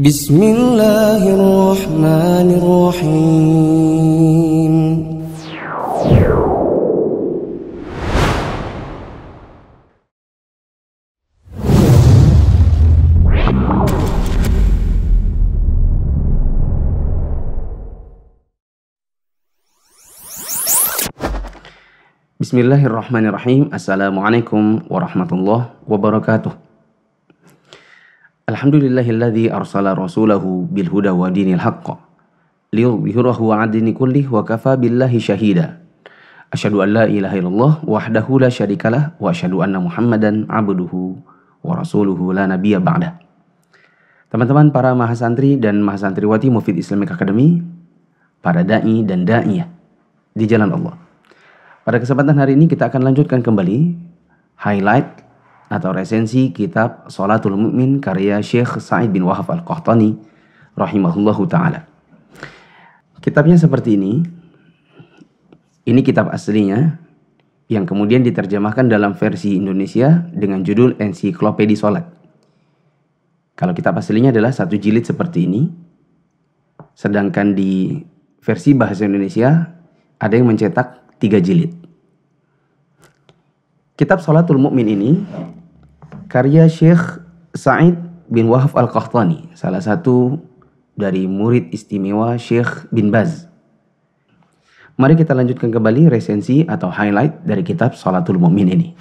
بسم الله الرحمن الرحيم بسم الله الرحمن الرحيم السلام عليكم ورحمة الله وبركاته Alhamdulillahilladzi arsala rasulahu bil huda wa dinil haqq liyudhhirahu 'ala dini kullih wa kafa billahi syahida. Asyhadu an la ilaha illallah wahdahu la syarikalah wa asyhadu anna Muhammadan 'abduhu wa rasuluhu la nabiyya ba'dah. Teman-teman para mahasantri dan mahasantriwati Mufid Islamic Academy, para dai dan daiyah di jalan Allah. Pada kesempatan hari ini kita akan lanjutkan kembali highlight atau resensi kitab Salatul Mukmin karya Syekh Sa'id bin Wahab Al-Qahtani rahimahullahu taala. Kitabnya seperti ini. Ini kitab aslinya yang kemudian diterjemahkan dalam versi Indonesia dengan judul Ensiklopedi Salat. Kalau kitab aslinya adalah satu jilid seperti ini, sedangkan di versi bahasa Indonesia ada yang mencetak tiga jilid. Kitab Salatul Mukmin ini Karya Syekh Sa'id bin Wahab Al-Qahtani, salah satu dari murid istimewa Syekh bin Baz. Mari kita lanjutkan kembali resensi atau highlight dari kitab Salatul Mu'min ini.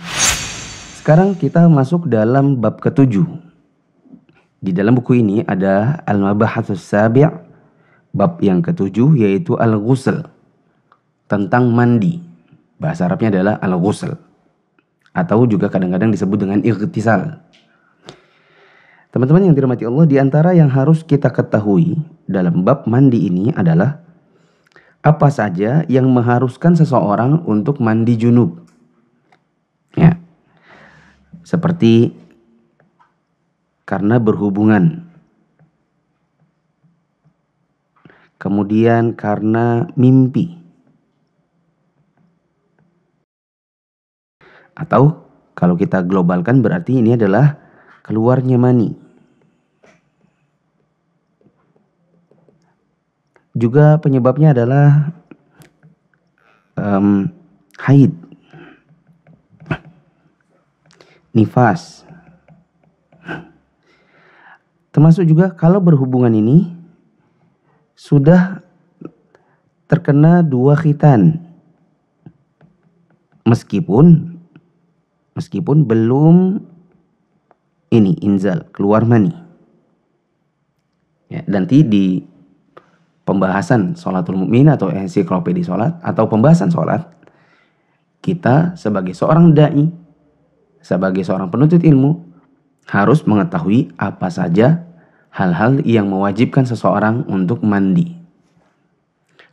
Sekarang kita masuk dalam bab ketujuh. Di dalam buku ini ada Al-Mabahathus Sabi' bab yang ketujuh yaitu Al-Ghusl tentang mandi. Bahasa Arabnya adalah Al-Ghusl atau juga kadang-kadang disebut dengan ikhtisal. Teman-teman yang dirahmati Allah, di antara yang harus kita ketahui dalam bab mandi ini adalah apa saja yang mengharuskan seseorang untuk mandi junub. Ya. Seperti karena berhubungan. Kemudian karena mimpi. Atau kalau kita globalkan berarti ini adalah keluarnya money. Juga penyebabnya adalah um, haid, nifas. Termasuk juga kalau berhubungan ini sudah terkena dua khitan. Meskipun meskipun belum ini inzal keluar mani ya, nanti di pembahasan sholatul mukmin atau ensiklopedi sholat atau pembahasan sholat kita sebagai seorang dai sebagai seorang penuntut ilmu harus mengetahui apa saja hal-hal yang mewajibkan seseorang untuk mandi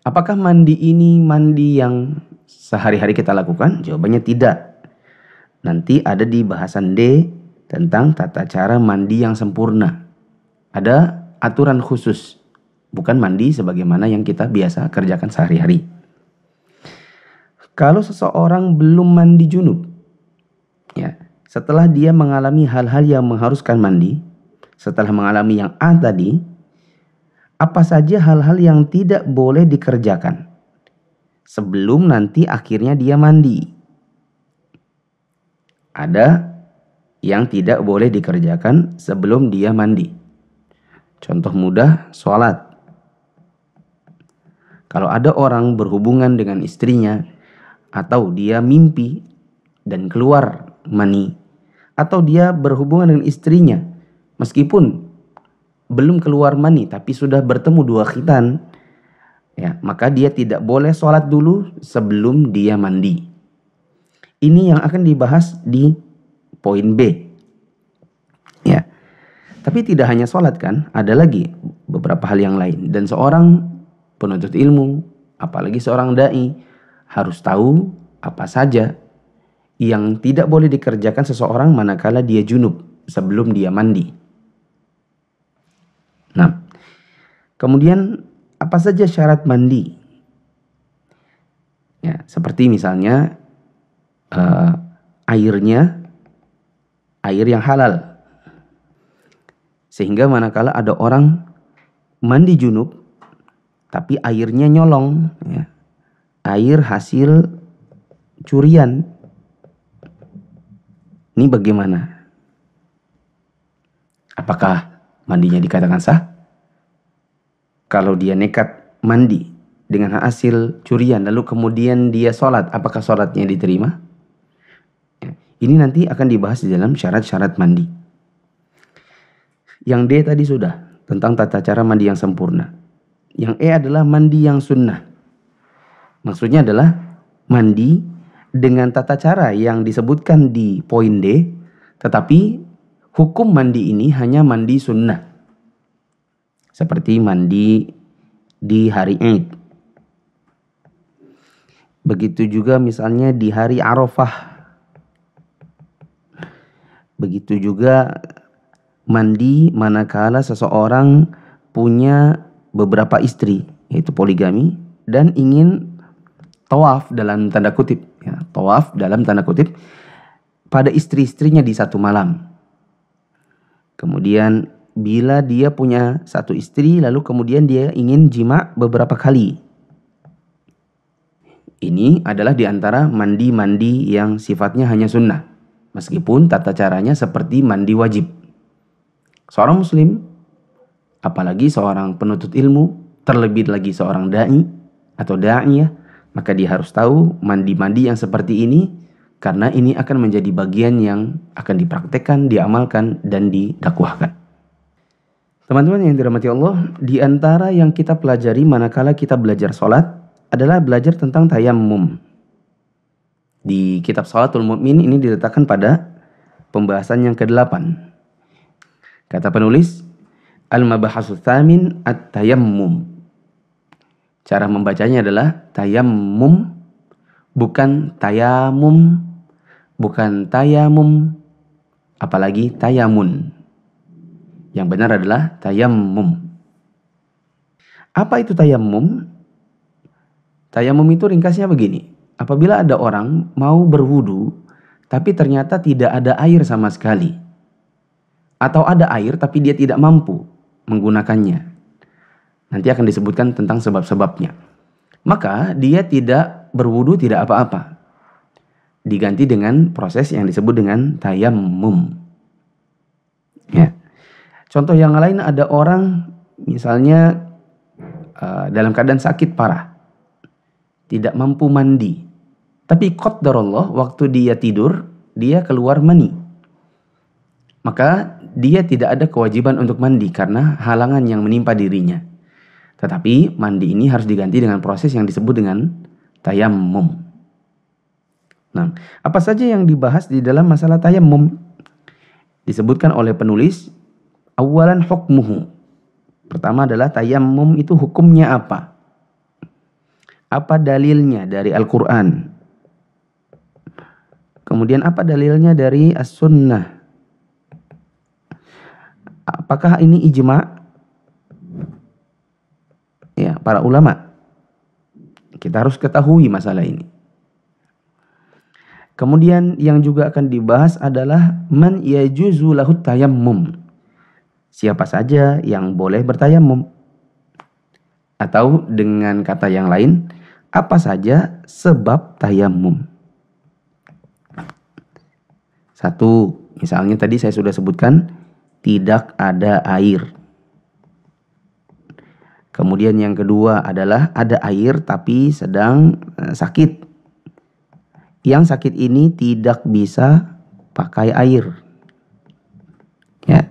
apakah mandi ini mandi yang sehari-hari kita lakukan jawabannya tidak nanti ada di bahasan D tentang tata cara mandi yang sempurna. Ada aturan khusus, bukan mandi sebagaimana yang kita biasa kerjakan sehari-hari. Kalau seseorang belum mandi junub, ya, setelah dia mengalami hal-hal yang mengharuskan mandi, setelah mengalami yang A tadi, apa saja hal-hal yang tidak boleh dikerjakan sebelum nanti akhirnya dia mandi ada yang tidak boleh dikerjakan sebelum dia mandi. Contoh mudah, sholat. Kalau ada orang berhubungan dengan istrinya, atau dia mimpi dan keluar mani, atau dia berhubungan dengan istrinya, meskipun belum keluar mani tapi sudah bertemu dua khitan, ya maka dia tidak boleh sholat dulu sebelum dia mandi. Ini yang akan dibahas di poin B. Ya. Tapi tidak hanya sholat kan, ada lagi beberapa hal yang lain. Dan seorang penuntut ilmu, apalagi seorang dai, harus tahu apa saja yang tidak boleh dikerjakan seseorang manakala dia junub sebelum dia mandi. Nah, kemudian apa saja syarat mandi? Ya, seperti misalnya uh, airnya air yang halal. Sehingga manakala ada orang mandi junub tapi airnya nyolong ya. Air hasil curian. Ini bagaimana? Apakah mandinya dikatakan sah? Kalau dia nekat mandi dengan hasil curian lalu kemudian dia sholat, apakah sholatnya diterima? Ini nanti akan dibahas di dalam syarat-syarat mandi. Yang D tadi sudah tentang tata cara mandi yang sempurna. Yang E adalah mandi yang sunnah. Maksudnya adalah mandi dengan tata cara yang disebutkan di poin D, tetapi hukum mandi ini hanya mandi sunnah. Seperti mandi di hari Eid. Begitu juga misalnya di hari Arafah Begitu juga mandi manakala seseorang punya beberapa istri, yaitu poligami, dan ingin tawaf dalam tanda kutip, ya, tawaf dalam tanda kutip pada istri-istrinya di satu malam. Kemudian bila dia punya satu istri lalu kemudian dia ingin jima beberapa kali. Ini adalah di antara mandi-mandi yang sifatnya hanya sunnah meskipun tata caranya seperti mandi wajib. Seorang muslim, apalagi seorang penuntut ilmu, terlebih lagi seorang dai atau da'iyah, maka dia harus tahu mandi-mandi yang seperti ini karena ini akan menjadi bagian yang akan dipraktekkan, diamalkan, dan didakwahkan. Teman-teman yang dirahmati Allah, di antara yang kita pelajari manakala kita belajar sholat adalah belajar tentang tayamum, di kitab Salatul Mu'min ini diletakkan pada pembahasan yang ke-8. Kata penulis, Al-Mabahasu Thamin At-Tayammum. Cara membacanya adalah tayammum, bukan tayamum, bukan tayamum, apalagi tayamun. Yang benar adalah tayammum. Apa itu tayammum? Tayammum itu ringkasnya begini. Apabila ada orang mau berwudu tapi ternyata tidak ada air sama sekali atau ada air tapi dia tidak mampu menggunakannya. Nanti akan disebutkan tentang sebab-sebabnya. Maka dia tidak berwudu tidak apa-apa. Diganti dengan proses yang disebut dengan tayamum. Ya. Contoh yang lain ada orang misalnya eh, dalam keadaan sakit parah, tidak mampu mandi, tapi qadarullah waktu dia tidur, dia keluar mani. Maka dia tidak ada kewajiban untuk mandi karena halangan yang menimpa dirinya. Tetapi mandi ini harus diganti dengan proses yang disebut dengan tayamum. Nah, apa saja yang dibahas di dalam masalah tayamum? Disebutkan oleh penulis, awalan hukmuhu. Pertama adalah tayamum itu hukumnya apa? Apa dalilnya dari Al-Quran? Kemudian apa dalilnya dari as-sunnah? Apakah ini ijma? Ya, para ulama. Kita harus ketahui masalah ini. Kemudian yang juga akan dibahas adalah man yajuzu lahut tayammum. Siapa saja yang boleh bertayamum. Atau dengan kata yang lain, apa saja sebab tayamum. Satu, misalnya tadi saya sudah sebutkan tidak ada air. Kemudian yang kedua adalah ada air tapi sedang eh, sakit. Yang sakit ini tidak bisa pakai air. Ya.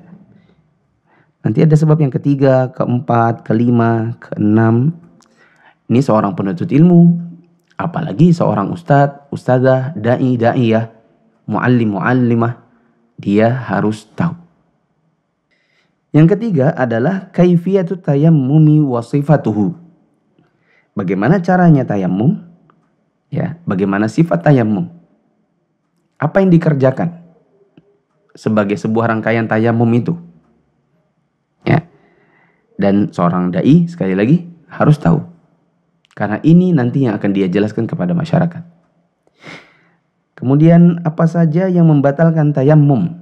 Nanti ada sebab yang ketiga, keempat, kelima, keenam. Ini seorang penuntut ilmu, apalagi seorang ustadz, ustazah, dai, dai ya muallim muallimah dia harus tahu. Yang ketiga adalah kaifiyatut tayammumi wa sifatuhu. Bagaimana caranya tayammum? Ya, bagaimana sifat tayammum? Apa yang dikerjakan sebagai sebuah rangkaian tayammum itu? Ya. Dan seorang dai sekali lagi harus tahu. Karena ini nantinya akan dia jelaskan kepada masyarakat. Kemudian apa saja yang membatalkan tayammum?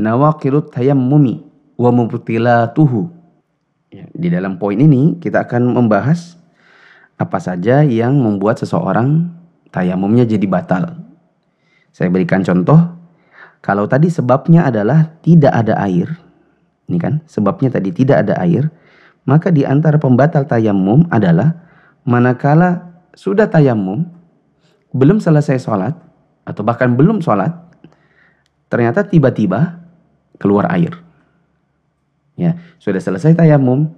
Nawakirut tayammumi wa mubtilatuhu. Ya, di dalam poin ini kita akan membahas apa saja yang membuat seseorang tayamumnya jadi batal. Saya berikan contoh, kalau tadi sebabnya adalah tidak ada air, ini kan sebabnya tadi tidak ada air, maka di antara pembatal tayamum adalah manakala sudah tayamum, belum selesai sholat, atau bahkan belum sholat, ternyata tiba-tiba keluar air. Ya, sudah selesai tayamum,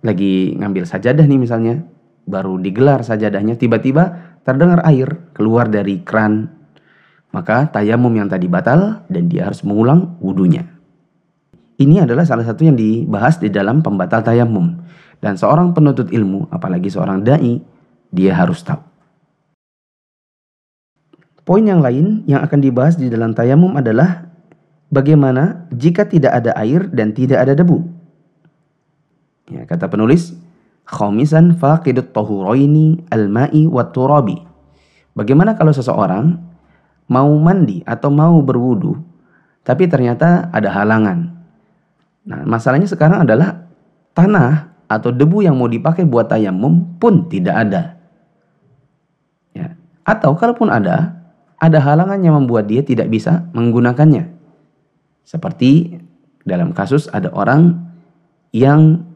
lagi ngambil sajadah nih misalnya, baru digelar sajadahnya, tiba-tiba terdengar air keluar dari keran. Maka tayamum yang tadi batal dan dia harus mengulang wudhunya. Ini adalah salah satu yang dibahas di dalam pembatal tayamum. Dan seorang penuntut ilmu, apalagi seorang da'i, dia harus tahu. Poin yang lain yang akan dibahas di dalam tayamum adalah bagaimana jika tidak ada air dan tidak ada debu. Ya, kata penulis, khamisan faqidut tahuraini al-ma'i wa turabi. Bagaimana kalau seseorang mau mandi atau mau berwudu tapi ternyata ada halangan. Nah, masalahnya sekarang adalah tanah atau debu yang mau dipakai buat tayamum pun tidak ada. Ya. Atau kalaupun ada, ada halangan yang membuat dia tidak bisa menggunakannya. Seperti dalam kasus ada orang yang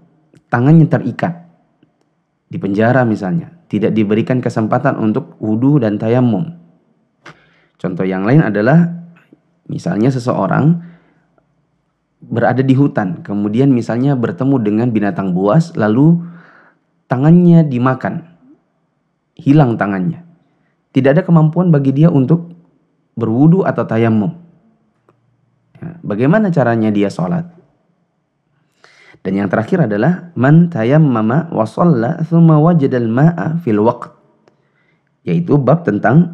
tangannya terikat di penjara misalnya, tidak diberikan kesempatan untuk wudhu dan tayamum. Contoh yang lain adalah misalnya seseorang berada di hutan, kemudian misalnya bertemu dengan binatang buas lalu tangannya dimakan. Hilang tangannya tidak ada kemampuan bagi dia untuk berwudu atau tayamum. Ya, bagaimana caranya dia sholat? Dan yang terakhir adalah man tayammama wa shalla thumma wajadal ma'a fil waqt. Yaitu bab tentang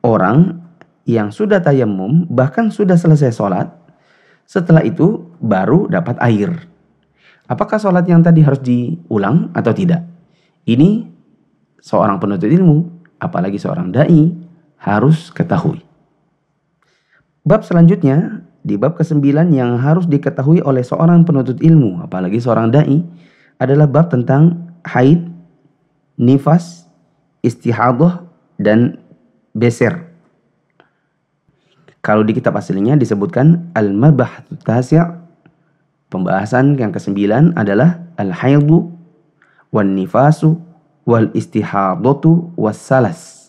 orang yang sudah tayamum bahkan sudah selesai sholat setelah itu baru dapat air. Apakah sholat yang tadi harus diulang atau tidak? Ini seorang penuntut ilmu apalagi seorang dai harus ketahui. Bab selanjutnya di bab ke-9 yang harus diketahui oleh seorang penuntut ilmu, apalagi seorang dai, adalah bab tentang haid, nifas, istihadah, dan beser. Kalau di kitab aslinya disebutkan al-mabah tasya pembahasan yang ke-9 adalah al-haidu wan nifasu wal istihadatu wassalas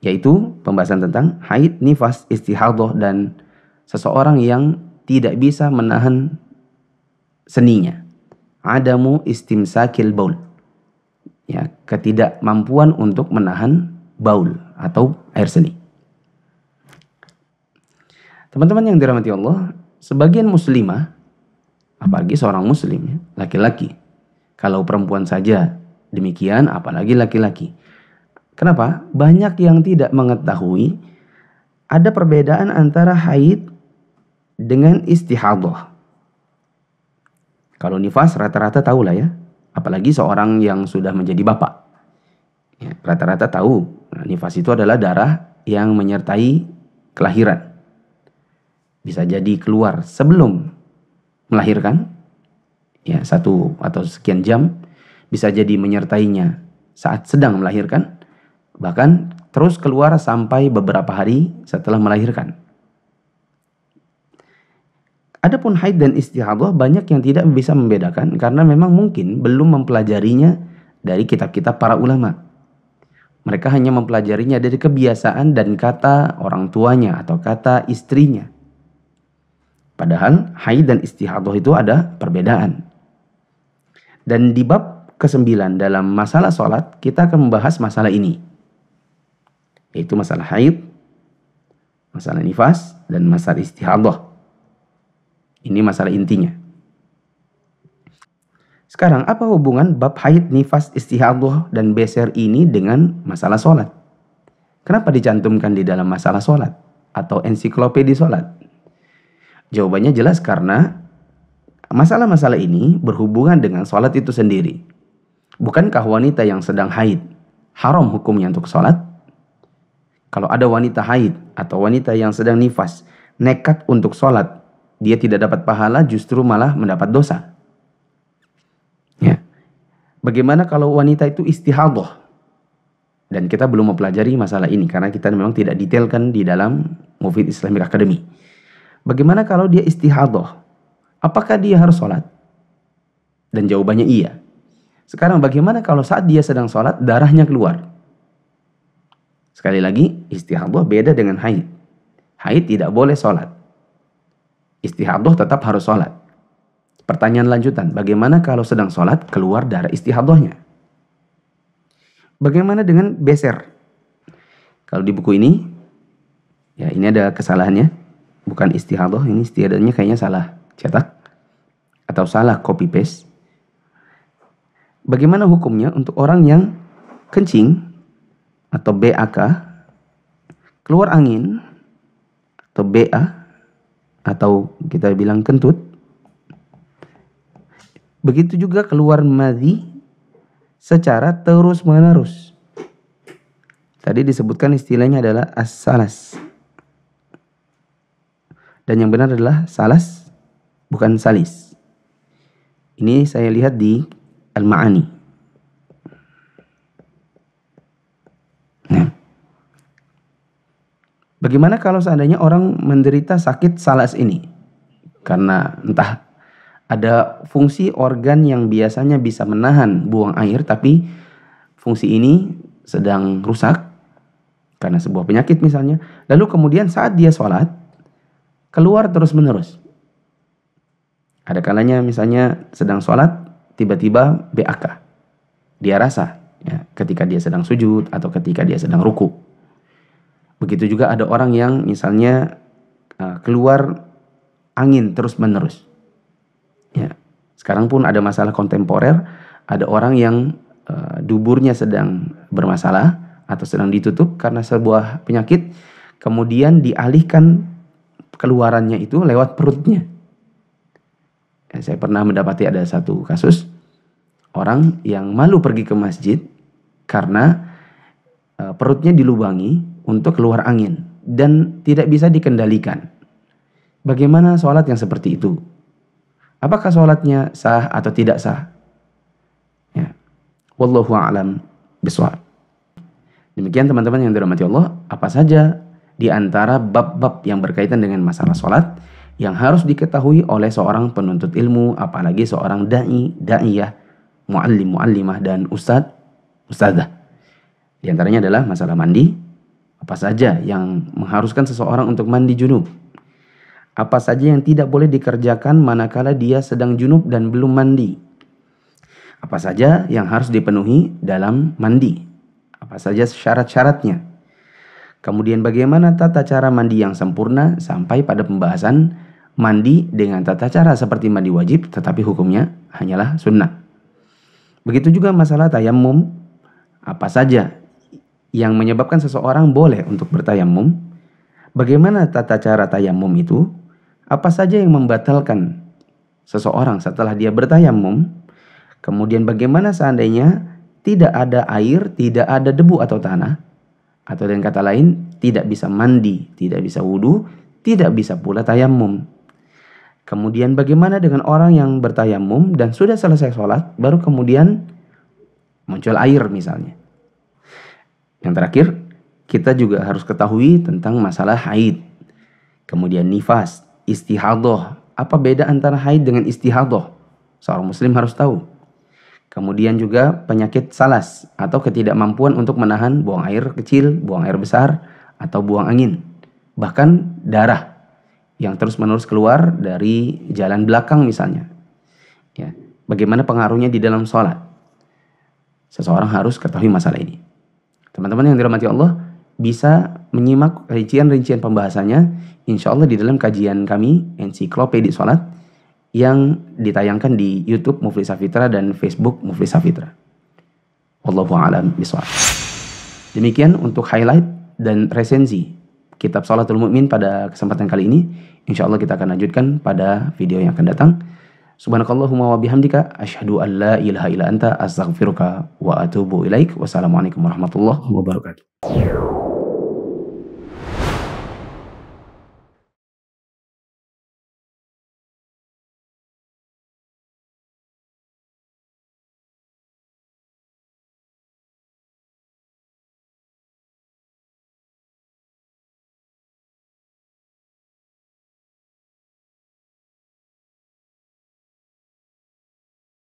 yaitu pembahasan tentang haid, nifas, istihadah dan seseorang yang tidak bisa menahan seninya. Adamu istimsakil baul. Ya, ketidakmampuan untuk menahan baul atau air seni. Teman-teman yang dirahmati Allah, sebagian muslimah apalagi seorang muslim ya, laki-laki kalau perempuan saja Demikian apalagi laki-laki. Kenapa? Banyak yang tidak mengetahui ada perbedaan antara haid dengan istihadah. Kalau nifas rata-rata tahu lah ya, apalagi seorang yang sudah menjadi bapak. Ya, rata-rata ya, tahu nah, nifas itu adalah darah yang menyertai kelahiran. Bisa jadi keluar sebelum melahirkan, ya satu atau sekian jam, bisa jadi menyertainya saat sedang melahirkan, bahkan terus keluar sampai beberapa hari setelah melahirkan. Adapun haid dan istihadah banyak yang tidak bisa membedakan karena memang mungkin belum mempelajarinya dari kitab-kitab para ulama. Mereka hanya mempelajarinya dari kebiasaan dan kata orang tuanya atau kata istrinya. Padahal haid dan istihadah itu ada perbedaan. Dan di bab ke-9 dalam masalah sholat, kita akan membahas masalah ini. Yaitu masalah haid, masalah nifas, dan masalah istihadah. Ini masalah intinya. Sekarang, apa hubungan bab haid, nifas, istihadah, dan beser ini dengan masalah sholat? Kenapa dicantumkan di dalam masalah sholat? Atau ensiklopedi sholat? Jawabannya jelas karena masalah-masalah ini berhubungan dengan sholat itu sendiri. Bukankah wanita yang sedang haid haram hukumnya untuk sholat? Kalau ada wanita haid atau wanita yang sedang nifas nekat untuk sholat, dia tidak dapat pahala justru malah mendapat dosa. Ya. Bagaimana kalau wanita itu istihadah? Dan kita belum mempelajari masalah ini karena kita memang tidak detailkan di dalam Mufid Islamic Academy. Bagaimana kalau dia istihadah? Apakah dia harus sholat? Dan jawabannya iya. Sekarang bagaimana kalau saat dia sedang sholat darahnya keluar? Sekali lagi, istihadah beda dengan haid. Haid tidak boleh sholat. Istihadah tetap harus sholat. Pertanyaan lanjutan, bagaimana kalau sedang sholat keluar darah istihadahnya? Bagaimana dengan beser? Kalau di buku ini, ya ini ada kesalahannya. Bukan istihadah, ini istihadahnya kayaknya salah cetak. Atau salah copy paste bagaimana hukumnya untuk orang yang kencing atau BAK keluar angin atau BA atau kita bilang kentut begitu juga keluar madhi secara terus menerus tadi disebutkan istilahnya adalah as dan yang benar adalah salas bukan salis ini saya lihat di al-ma'ani. Nah. Bagaimana kalau seandainya orang menderita sakit salas ini? Karena entah ada fungsi organ yang biasanya bisa menahan buang air tapi fungsi ini sedang rusak karena sebuah penyakit misalnya. Lalu kemudian saat dia sholat, keluar terus menerus. Ada kalanya misalnya sedang sholat, tiba-tiba BAK. Dia rasa ya, ketika dia sedang sujud atau ketika dia sedang ruku. Begitu juga ada orang yang misalnya e, keluar angin terus-menerus. Ya. Sekarang pun ada masalah kontemporer, ada orang yang uh, duburnya sedang bermasalah atau sedang ditutup karena sebuah penyakit, kemudian dialihkan keluarannya itu lewat perutnya Ya, saya pernah mendapati ada satu kasus orang yang malu pergi ke masjid karena e, perutnya dilubangi untuk keluar angin dan tidak bisa dikendalikan. Bagaimana sholat yang seperti itu? Apakah sholatnya sah atau tidak sah? Ya. Wallahu a'lam biswab. Demikian teman-teman yang dirahmati Allah, apa saja di antara bab-bab yang berkaitan dengan masalah sholat yang harus diketahui oleh seorang penuntut ilmu, apalagi seorang dai, daiyah, muallim, muallimah dan ustad, ustadzah. Di antaranya adalah masalah mandi, apa saja yang mengharuskan seseorang untuk mandi junub. Apa saja yang tidak boleh dikerjakan manakala dia sedang junub dan belum mandi. Apa saja yang harus dipenuhi dalam mandi. Apa saja syarat-syaratnya. Kemudian bagaimana tata cara mandi yang sempurna sampai pada pembahasan mandi dengan tata cara seperti mandi wajib tetapi hukumnya hanyalah sunnah. Begitu juga masalah tayamum apa saja yang menyebabkan seseorang boleh untuk bertayamum, bagaimana tata cara tayamum itu, apa saja yang membatalkan seseorang setelah dia bertayamum, kemudian bagaimana seandainya tidak ada air, tidak ada debu atau tanah, atau dengan kata lain tidak bisa mandi, tidak bisa wudhu, tidak bisa pula tayamum. Kemudian bagaimana dengan orang yang bertayamum dan sudah selesai sholat, baru kemudian muncul air misalnya. Yang terakhir, kita juga harus ketahui tentang masalah haid. Kemudian nifas, istihadoh. Apa beda antara haid dengan istihadoh? Seorang muslim harus tahu. Kemudian juga penyakit salas atau ketidakmampuan untuk menahan buang air kecil, buang air besar, atau buang angin. Bahkan darah yang terus-menerus keluar dari jalan belakang misalnya. Ya, bagaimana pengaruhnya di dalam sholat? Seseorang harus ketahui masalah ini. Teman-teman yang dirahmati Allah bisa menyimak rincian-rincian pembahasannya insya Allah di dalam kajian kami ensiklopedia sholat yang ditayangkan di YouTube Muflisa Fitra dan Facebook Muflisa Fitra. Wallahu a'lam bishawab. Demikian untuk highlight dan resensi kitab Salatul Mukmin pada kesempatan kali ini. Insya Allah kita akan lanjutkan pada video yang akan datang. Subhanakallahumma wa bihamdika asyhadu an la ilaha illa anta astaghfiruka wa atubu ilaik. Wassalamualaikum warahmatullahi wabarakatuh.